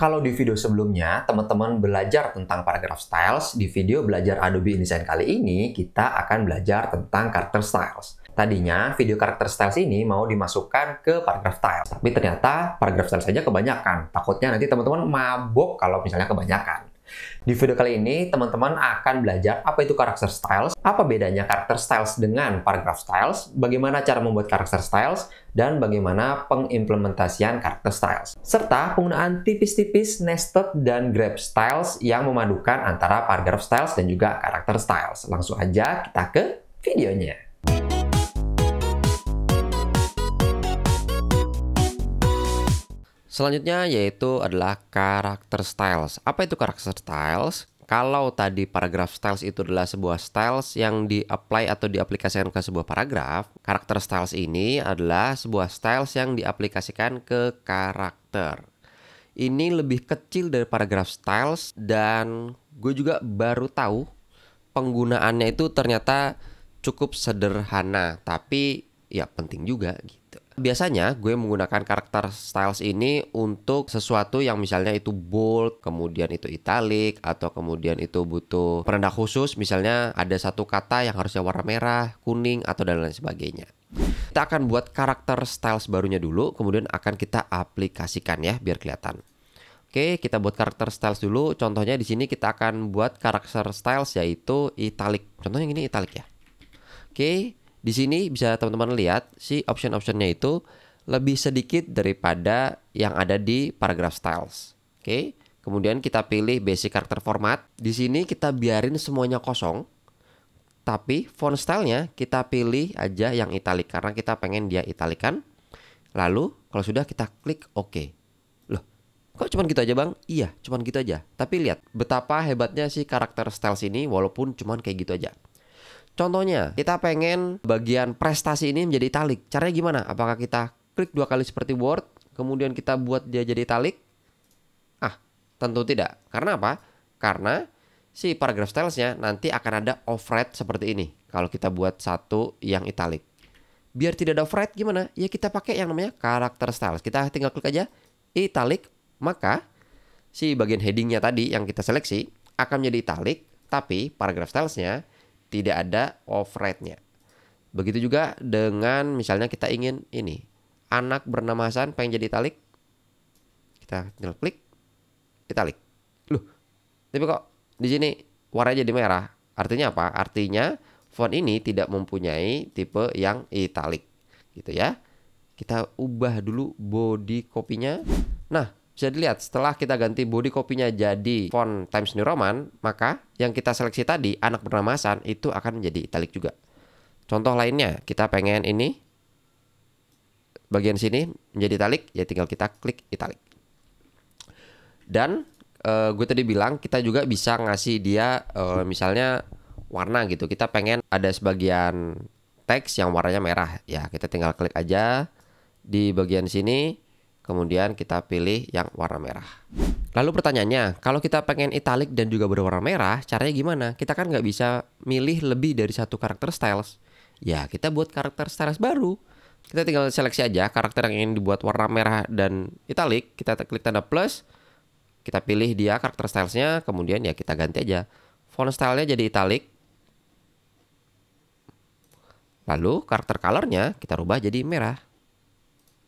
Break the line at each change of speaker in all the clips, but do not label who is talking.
Kalau di video sebelumnya, teman-teman belajar tentang paragraph styles, di video belajar Adobe InDesign kali ini, kita akan belajar tentang character styles. Tadinya, video character styles ini mau dimasukkan ke paragraph styles, tapi ternyata paragraph styles saja kebanyakan. Takutnya nanti teman-teman mabok kalau misalnya kebanyakan. Di video kali ini, teman-teman akan belajar apa itu karakter styles, apa bedanya karakter styles dengan paragraph styles, bagaimana cara membuat karakter styles, dan bagaimana pengimplementasian karakter styles. Serta penggunaan tipis-tipis nested dan grab styles yang memadukan antara paragraph styles dan juga karakter styles. Langsung aja kita ke videonya. Selanjutnya yaitu adalah karakter styles. Apa itu karakter styles? Kalau tadi paragraf styles itu adalah sebuah styles yang di-apply atau diaplikasikan ke sebuah paragraf, karakter styles ini adalah sebuah styles yang diaplikasikan ke karakter. Ini lebih kecil dari paragraf styles dan gue juga baru tahu penggunaannya itu ternyata cukup sederhana tapi ya penting juga gitu biasanya gue menggunakan karakter styles ini untuk sesuatu yang misalnya itu bold, kemudian itu italic atau kemudian itu butuh perendah khusus misalnya ada satu kata yang harusnya warna merah, kuning atau dan lain sebagainya. Kita akan buat karakter styles barunya dulu, kemudian akan kita aplikasikan ya biar kelihatan. Oke, kita buat karakter styles dulu. Contohnya di sini kita akan buat karakter styles yaitu italic. Contohnya ini italic ya. Oke, di sini bisa teman-teman lihat si option-optionnya itu lebih sedikit daripada yang ada di paragraph styles. Oke. Kemudian kita pilih basic character format. Di sini kita biarin semuanya kosong. Tapi font stylenya kita pilih aja yang italic karena kita pengen dia italikan. Lalu kalau sudah kita klik OK. Loh, kok cuma gitu aja bang? Iya, cuma gitu aja. Tapi lihat betapa hebatnya si karakter styles ini walaupun cuma kayak gitu aja. Contohnya, kita pengen bagian prestasi ini menjadi italik. Caranya gimana? Apakah kita klik dua kali seperti Word, kemudian kita buat dia jadi italik? Ah, tentu tidak. Karena apa? Karena si paragraph stylesnya nanti akan ada offset seperti ini. Kalau kita buat satu yang italik. Biar tidak ada offset gimana? Ya kita pakai yang namanya karakter styles. Kita tinggal klik aja italik, maka si bagian headingnya tadi yang kita seleksi akan menjadi italik, tapi paragraph stylesnya nya tidak ada override-nya. Begitu juga dengan misalnya kita ingin ini, anak bernama Hasan pengen jadi italik. Kita tinggal klik italik. Loh, tapi kok di sini warna jadi merah? Artinya apa? Artinya font ini tidak mempunyai tipe yang italik. Gitu ya. Kita ubah dulu body kopinya. Nah, bisa dilihat setelah kita ganti body kopinya jadi font Times New Roman, maka yang kita seleksi tadi anak bernama itu akan menjadi italic juga. Contoh lainnya, kita pengen ini bagian sini menjadi italic, ya tinggal kita klik italic. Dan e, gue tadi bilang kita juga bisa ngasih dia e, misalnya warna gitu. Kita pengen ada sebagian teks yang warnanya merah, ya kita tinggal klik aja di bagian sini kemudian kita pilih yang warna merah. Lalu pertanyaannya, kalau kita pengen italic dan juga berwarna merah, caranya gimana? Kita kan nggak bisa milih lebih dari satu karakter styles. Ya, kita buat karakter styles baru. Kita tinggal seleksi aja karakter yang ingin dibuat warna merah dan italic. Kita klik tanda plus, kita pilih dia karakter stylesnya, kemudian ya kita ganti aja. Font stylenya jadi italic. Lalu karakter colornya kita rubah jadi merah.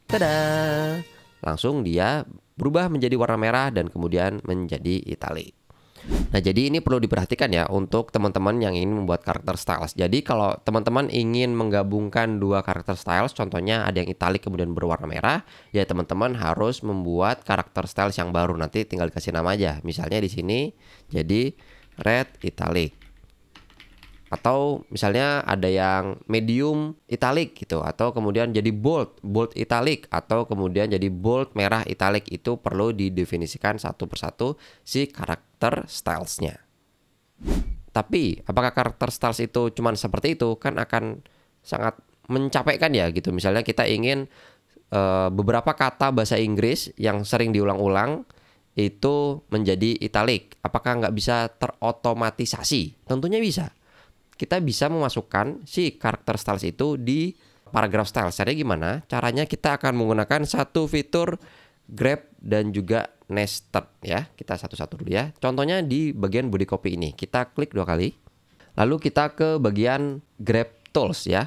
Dadah! langsung dia berubah menjadi warna merah dan kemudian menjadi italic. Nah, jadi ini perlu diperhatikan ya untuk teman-teman yang ingin membuat karakter styles. Jadi kalau teman-teman ingin menggabungkan dua karakter styles, contohnya ada yang italic kemudian berwarna merah, ya teman-teman harus membuat karakter styles yang baru nanti tinggal dikasih nama aja. Misalnya di sini jadi red italic atau misalnya ada yang medium italic gitu atau kemudian jadi bold bold italic atau kemudian jadi bold merah italic itu perlu didefinisikan satu persatu si karakter stylesnya tapi apakah karakter styles itu cuma seperti itu kan akan sangat mencapaikan ya gitu misalnya kita ingin e, beberapa kata bahasa Inggris yang sering diulang-ulang itu menjadi italic apakah nggak bisa terotomatisasi tentunya bisa kita bisa memasukkan si karakter styles itu di paragraph styles. Caranya gimana? Caranya kita akan menggunakan satu fitur grab dan juga nested ya. Kita satu-satu dulu ya. Contohnya di bagian body copy ini. Kita klik dua kali. Lalu kita ke bagian grab tools ya.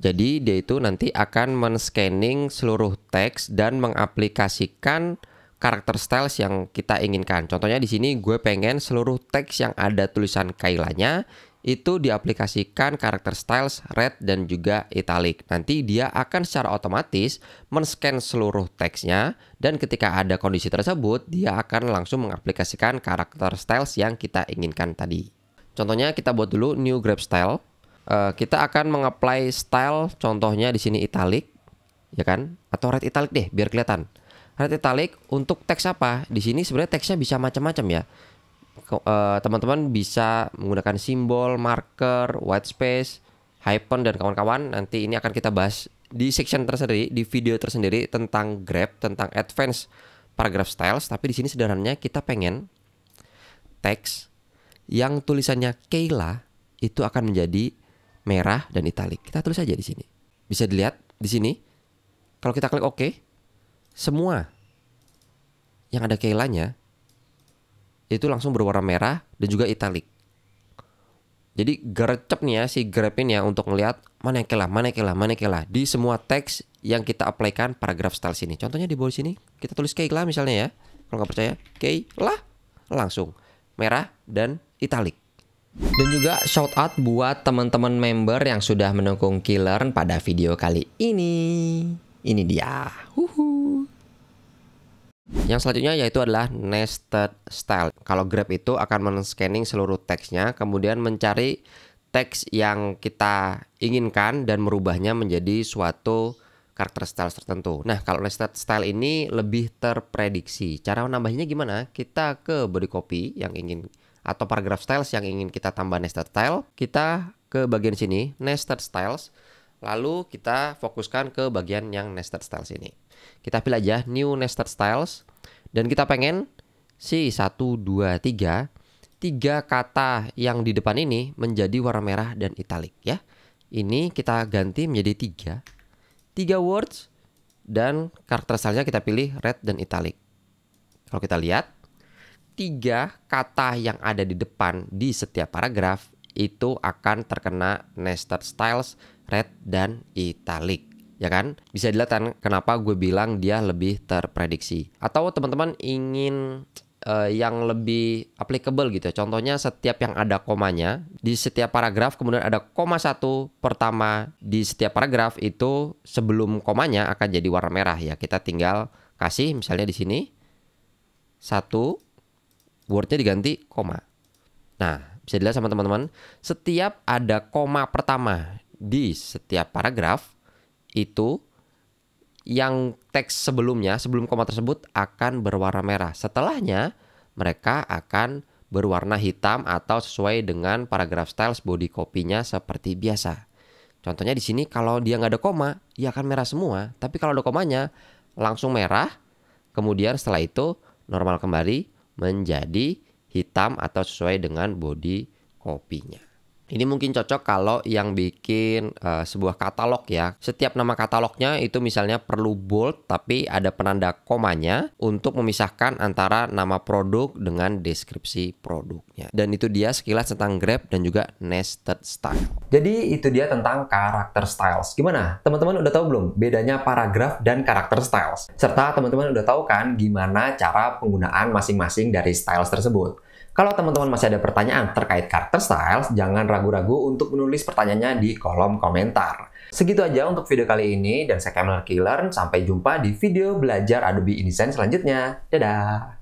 Jadi dia itu nanti akan men-scanning seluruh teks dan mengaplikasikan karakter styles yang kita inginkan. Contohnya di sini gue pengen seluruh teks yang ada tulisan Kailanya itu diaplikasikan karakter styles red dan juga italic. Nanti dia akan secara otomatis men-scan seluruh teksnya dan ketika ada kondisi tersebut dia akan langsung mengaplikasikan karakter styles yang kita inginkan tadi. Contohnya kita buat dulu new grab style. Uh, kita akan mengapply style contohnya di sini italic ya kan atau red italic deh biar kelihatan. Red italic untuk teks apa? Di sini sebenarnya teksnya bisa macam-macam ya Eh, teman-teman uh, bisa menggunakan simbol, marker, white space, hyphen dan kawan-kawan. Nanti ini akan kita bahas di section tersendiri, di video tersendiri tentang grab, tentang advance paragraph styles. Tapi di sini sederhananya kita pengen teks yang tulisannya Kayla itu akan menjadi merah dan italik. Kita tulis aja di sini. Bisa dilihat di sini. Kalau kita klik OK, semua yang ada Keilanya itu langsung berwarna merah dan juga italic. Jadi gercep nih ya si Grepin ya untuk ngelihat mana yang kela, mana yang kela, mana yang kela di semua teks yang kita aplikasikan paragraf style sini. Contohnya di bawah sini kita tulis lah misalnya ya. Kalau nggak percaya, lah langsung merah dan italic. Dan juga shout out buat teman-teman member yang sudah mendukung Killer pada video kali ini. Ini dia. Uhuh. Yang selanjutnya yaitu adalah nested style. Kalau Grab itu akan men-scanning seluruh teksnya, kemudian mencari teks yang kita inginkan dan merubahnya menjadi suatu karakter style tertentu. Nah, kalau nested style ini lebih terprediksi. Cara menambahnya gimana? Kita ke body copy yang ingin atau paragraph styles yang ingin kita tambah nested style, kita ke bagian sini nested styles, lalu kita fokuskan ke bagian yang nested styles ini. Kita pilih aja new nested styles dan kita pengen si 1 2 3 tiga kata yang di depan ini menjadi warna merah dan italic ya. Ini kita ganti menjadi tiga. Tiga words dan karakter stylenya kita pilih red dan italic. Kalau kita lihat, tiga kata yang ada di depan di setiap paragraf itu akan terkena nested styles red dan italic ya kan? Bisa dilihat kan kenapa gue bilang dia lebih terprediksi. Atau teman-teman ingin uh, yang lebih applicable gitu ya. Contohnya setiap yang ada komanya di setiap paragraf kemudian ada koma satu pertama di setiap paragraf itu sebelum komanya akan jadi warna merah ya. Kita tinggal kasih misalnya di sini satu wordnya diganti koma. Nah, bisa dilihat sama teman-teman, setiap ada koma pertama di setiap paragraf itu yang teks sebelumnya, sebelum koma tersebut akan berwarna merah. Setelahnya, mereka akan berwarna hitam atau sesuai dengan paragraf styles body copy-nya seperti biasa. Contohnya di sini kalau dia nggak ada koma, ia akan merah semua. Tapi kalau ada komanya, langsung merah. Kemudian setelah itu normal kembali menjadi hitam atau sesuai dengan body copy-nya. Ini mungkin cocok kalau yang bikin uh, sebuah katalog ya. Setiap nama katalognya itu misalnya perlu bold tapi ada penanda komanya untuk memisahkan antara nama produk dengan deskripsi produknya. Dan itu dia sekilas tentang Grab dan juga nested style. Jadi itu dia tentang karakter styles. Gimana? Teman-teman udah tahu belum bedanya paragraf dan karakter styles? Serta teman-teman udah tahu kan gimana cara penggunaan masing-masing dari styles tersebut? Kalau teman-teman masih ada pertanyaan terkait karakter styles, jangan ragu-ragu untuk menulis pertanyaannya di kolom komentar. Segitu aja untuk video kali ini, dan saya Kamler Killer. Sampai jumpa di video belajar Adobe InDesign selanjutnya. Dadah!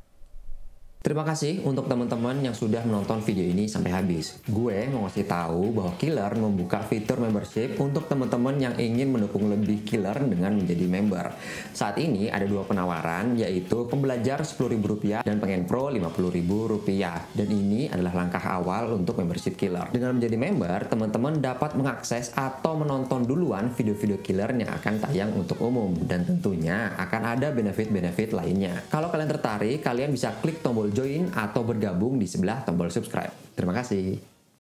Terima kasih untuk teman-teman yang sudah menonton video ini sampai habis. Gue mau kasih tahu bahwa Killer membuka fitur membership untuk teman-teman yang ingin mendukung lebih Killer dengan menjadi member. Saat ini ada dua penawaran yaitu pembelajar Rp10.000 dan pengen pro Rp50.000. Dan ini adalah langkah awal untuk membership Killer. Dengan menjadi member, teman-teman dapat mengakses atau menonton duluan video-video Killer yang akan tayang untuk umum dan tentunya akan ada benefit-benefit lainnya. Kalau kalian tertarik, kalian bisa klik tombol join atau bergabung di sebelah tombol subscribe. Terima kasih.